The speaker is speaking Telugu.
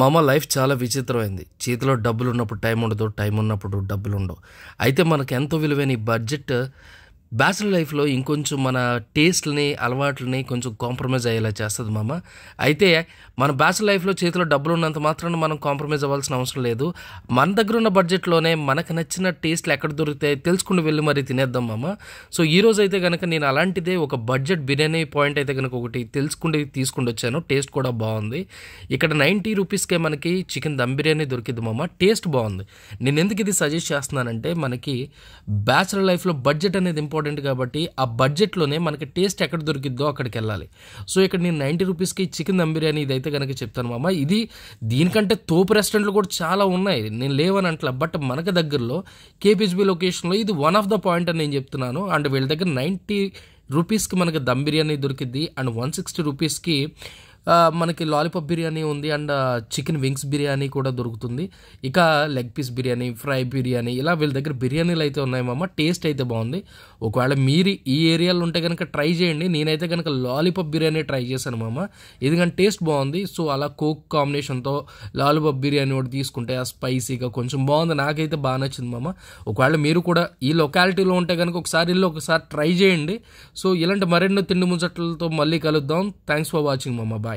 మమ లైఫ్ చాలా విచిత్రమైంది చేతిలో డబ్బులు ఉన్నప్పుడు టైం ఉండదు టైం ఉన్నప్పుడు డబ్బులు ఉండవు అయితే మనకు ఎంతో విలువైన ఈ బడ్జెట్ బ్యాచిలర్ లైఫ్లో ఇంకొంచెం మన టేస్ట్ని అలవాట్లని కొంచెం కాంప్రమైజ్ అయ్యేలా చేస్తుంది మామ అయితే మన బ్యాచిలర్ లైఫ్లో చేతిలో డబ్బులు ఉన్నంత మాత్రం మనం కాంప్రమైజ్ అవ్వాల్సిన అవసరం లేదు మన దగ్గర ఉన్న బడ్జెట్లోనే మనకు నచ్చిన టేస్ట్లు ఎక్కడ దొరికితే తెలుసుకుని వెళ్ళి మరీ తినేద్దాం మామ సో ఈ రోజు అయితే కనుక నేను అలాంటిదే ఒక బడ్జెట్ బిర్యానీ పాయింట్ అయితే కనుక ఒకటి తెలుసుకుంటే తీసుకుని వచ్చాను టేస్ట్ కూడా బాగుంది ఇక్కడ నైంటీ రూపీస్కే మనకి చికెన్ దమ్ బిర్యానీ దొరికింది మామ టేస్ట్ బాగుంది నేను ఎందుకు ఇది సజెస్ట్ చేస్తున్నానంటే మనకి బ్యాచిలర్ లైఫ్లో బడ్జెట్ అనేది ఇంపార్టెంట్ ఇంపార్టెంట్ కాబట్టి ఆ బడ్జెట్లోనే మనకి టేస్ట్ ఎక్కడ దొరికిద్దో అక్కడికి వెళ్ళాలి సో ఇక్కడ నేను నైంటీ రూపీస్కి చికెన్ దమ్ బిర్యానీ ఇది అయితే కనుక చెప్తాను మామ ఇది దీనికంటే తోపు రెస్టారెంట్లు కూడా చాలా ఉన్నాయి నేను లేవని అంటలా బట్ మనకు దగ్గరలో కేపీహెచ్బి లొకేషన్లో ఇది వన్ ఆఫ్ ద పాయింట్ అని నేను చెప్తున్నాను అండ్ వీళ్ళ దగ్గర నైంటీ రూపీస్కి మనకి దమ్ బిర్యానీ దొరికిద్ది అండ్ వన్ సిక్స్టీ రూపీస్కి మనకి లాలీపాప్ బిర్యానీ ఉంది అండ్ చికెన్ వింగ్స్ బిర్యానీ కూడా దొరుకుతుంది ఇక leg piece biryani fry biryani ఇలా వీళ్ళ దగ్గర బిర్యానీలు అయితే ఉన్నాయమ్మ టేస్ట్ అయితే బాగుంది ఒకవేళ మీరు ఈ ఏరియాలో ఉంటే కనుక ట్రై చేయండి నేనైతే కనుక లాలీపాప్ బిర్యానీ ట్రై చేశాను మామ ఎందుకంటే టేస్ట్ బాగుంది సో అలా కోక్ కాంబినేషన్తో లాలీపాప్ బిర్యానీ ఒకటి తీసుకుంటే ఆ స్పైసీగా కొంచెం బాగుంది నాకైతే బాగా నచ్చింది మామ ఒకవేళ మీరు కూడా ఈ లొకాలిటీలో ఉంటే కనుక ఒకసారి ఇల్లు ఒకసారి ట్రై చేయండి సో ఇలాంటి మరెన్నో తిండి ముంచట్లతో మళ్ళీ కలుద్దాం థ్యాంక్స్ ఫర్ వాచింగ్ మామ బాయ్